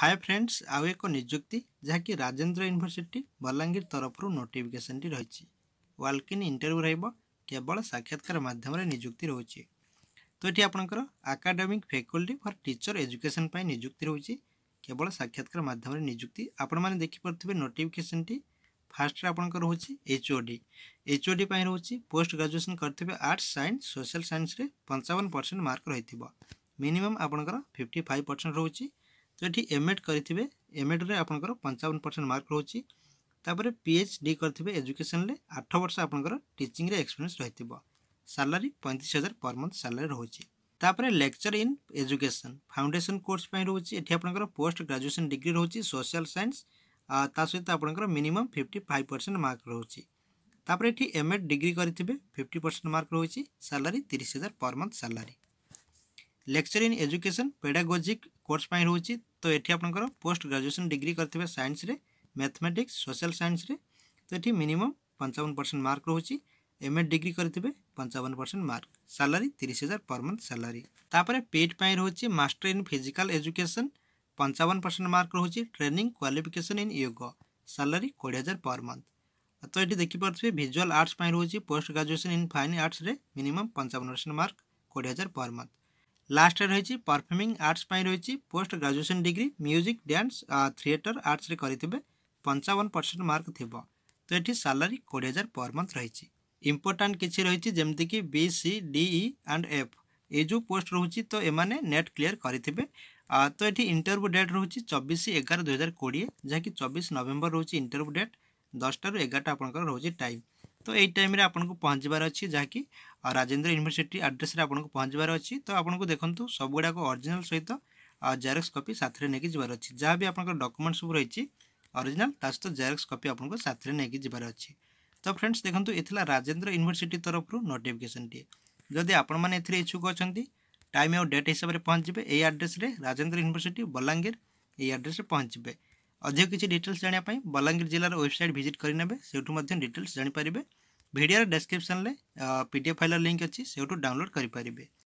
ହାଏ friends ଆଉ ଏକ ନିଯୁକ୍ତି ଯାହାକି ରାଜେନ୍ଦ୍ର ୟୁନିଭର୍ସିଟି ବଲାଙ୍ଗୀର ତରଫରୁ ନୋଟିଫିକେସନ୍ଟି ରହିଛି ୱାଲ୍କିନ୍ ଇଣ୍ଟରଭ୍ୟୁ ରହିବ କେବଳ ସାକ୍ଷାତକାର ମାଧ୍ୟମରେ ନିଯୁକ୍ତି ରହୁଛି ତ ଏଠି ଆପଣଙ୍କର academic faculty for teacher education ପାଇଁ ନିଯୁକ୍ତି ରହୁଛି କେବଳ ସାକ୍ଷାତକାର ମାଧ୍ୟମରେ ନିଯୁକ୍ତି ଆପଣମାନେ ଦେଖିପାରୁଥିବେ ନୋଟିଫିକେସନ୍ଟି ଫାର୍ଷ୍ଟରେ ଆପଣଙ୍କର ରହୁଛି ଏଚ୍ଓଡ଼ି ଏଚ୍ଓଡ଼ି ପାଇଁ ରହୁଛି ପୋଷ୍ଟ ଗ୍ରାଜୁଏସନ୍ କରିଥିବେ ଆର୍ଟ୍ସ ସାଇନ୍ସ ସୋସିଆଲ୍ ସାଇନ୍ସରେ ପଞ୍ଚାବନ ପରସେଣ୍ଟ ମାର୍କ ରହିଥିବ ମିନିମମ୍ ଆପଣଙ୍କର ଫିଫ୍ଟି ଫାଇଭ୍ ପରସେଣ୍ଟ ରହୁଛି ତ ଏଠି ଏମ୍ଏଡ଼୍ କରିଥିବେ ଏମ୍ଏଡ଼୍ରେ ଆପଣଙ୍କର ପଞ୍ଚାବନ ପରସେଣ୍ଟ ମାର୍କ ରହୁଛି ତାପରେ ପି ଏଚ୍ ଡି କରିଥିବେ ଏଜୁକେସନ୍ରେ ଆଠ ବର୍ଷ ଆପଣଙ୍କର ଟିଚିଂରେ ଏକ୍ସପିରିଏନ୍ସ ରହିଥିବ ସାଲାରୀ ପଇଁତିରିଶ ହଜାର ପର୍ ମନ୍ଥ ସାଲାରୀ ରହୁଛି ତାପରେ lecture in education foundation course ପାଇଁ ରହୁଛି ଏଠି ଆପଣଙ୍କର ପୋଷ୍ଟ ଗ୍ରାଜୁଏସନ୍ ଡିଗ୍ରୀ ରହୁଛି ସୋସିଆଲ୍ ସାଇନ୍ସ ତା ସହିତ ଆପଣଙ୍କର minimum fifty five percent mark ରହୁଛି ତାପରେ ଏଠି ଏମ୍ ଏଡ଼୍ ଡିଗ୍ରୀ କରିଥିବେ ଫିଫ୍ଟି ପରସେଣ୍ଟ ମାର୍କ ରହୁଛି ସାଲାରୀ ତିରିଶ ହଜାର per month salary lecture in education pedagogic course ପାଇଁ ରହୁଛି তো এটি আপনার পোস্ট গ্রাজুয়েসন ডিগ্রি করে সাইন্সরে मैथमेटिक्स सोशियाल সাইন্সরে तो ये मिनिमम पंचावन परसेंट मार्क रोच एम एड डिग्री करेंगे पंचावन परसेंट मार्क सालरी तीस हजार पर मन्थ सालारी तापर पेड पर रोचे मास्टर इन फिजिकाल एजुकेशन पंचावन परसेंट मार्क रोच training qualification in yoga salary कोड़े हजार पर मन्थ तो ये देखिपे भिजुआल आर्ट्स रोचे post graduation in fine arts minimum पंचावन परसेंट मार्क कोड़े हजार पर मन्थ লাস্টে রয়েছে পরফর্মিং আর্টস পাই রয়েছে post graduation degree music dance theatre আর্টসরে করে পঞ্চাবন পরসেন্ট মার্ক থিব তো এটি স্যালারি কোড়ি হাজার পর মন্থ রয়েছে ইম্পর্টাট কিছু রয়েছে যেমিতিকি B C D E and F এই যে পোস্ট রয়েছে তো এমানে নেট ক্লিয়ার করে তো এটি ইন্টরভ্যু ডেট রয়েছে চবিশ এগার দুই হাজার কোড়ি যা কি চবিশ নভেম্বর রয়েছে ইন্টরভ্যু ডেট দশটার এগারোটা আপনার রয়েছে টাইম ତ ଏଇ ଟାଇମ୍ରେ ଆପଣଙ୍କୁ ପହଞ୍ଚିବାର ଅଛି ଯାହାକି ରାଜେନ୍ଦ୍ର ୟୁନିଭର୍ସିଟି ଆଡ୍ରେସ୍ରେ ଆପଣଙ୍କୁ ପହଞ୍ଚିବାର ଅଛି ତ ଆପଣଙ୍କୁ ଦେଖନ୍ତୁ ସବୁଗୁଡ଼ାକ ଅରିଜିନାଲ୍ ସହିତ ଜେରକ୍ସ କପି ସାଥିରେ ନେଇକି ଯିବାର ଅଛି ଯାହା ବି ଆପଣଙ୍କର ଡକୁମେଣ୍ଟ ସବୁ ରହିଛି ଅରିଜିନାଲ୍ ତା ସହିତ ଜେରକ୍ସ କପି ଆପଣଙ୍କୁ ସାଥିରେ ନେଇକି ଯିବାର ଅଛି ତ ଫ୍ରେଣ୍ଡସ୍ ଦେଖନ୍ତୁ ଏ ଥିଲା ରାଜେନ୍ଦ୍ର ୟୁନିଭର୍ସିଟି ତରଫରୁ ନୋଟିଫିକେସନ୍ଟିଏ ଯଦି ଆପଣମାନେ ଏଥିରେ ଇଚ୍ଛୁକ ଅଛନ୍ତି ଟାଇମ୍ ଆଉ ଡେଟ୍ ହିସାବରେ ପହଞ୍ଚିବେ ଏହି ଆଡ୍ରେସ୍ରେ ରାଜେନ୍ଦ୍ର ୟୁନିଭର୍ସିଟି ବଲାଙ୍ଗୀର ଏହି ଆଡ୍ରେସ୍ରେ ପହଞ୍ଚିବେ ଅଧିକ କିଛି ଡିଟେଲ୍ସ ଜାଣିବା ପାଇଁ ବଲାଙ୍ଗୀର ଜିଲ୍ଲାର ୱେବସାଇଟ୍ ଭିଜିଟ୍ କରିନେବେ ସେଇଠୁ ମଧ୍ୟ ଡିଟେଲ୍ସ ଜାଣିପାରିବେ ଭିଡ଼ିଓର ଡେସ୍କ୍ରିପ୍ସନ୍ରେ ପି ଡି ଏଫ୍ ଫାଇଲ୍ର ଲିଙ୍କ୍ ଅଛି ସେଇଠୁ ଡାଉନଲୋଡ଼୍ କରିପାରିବେ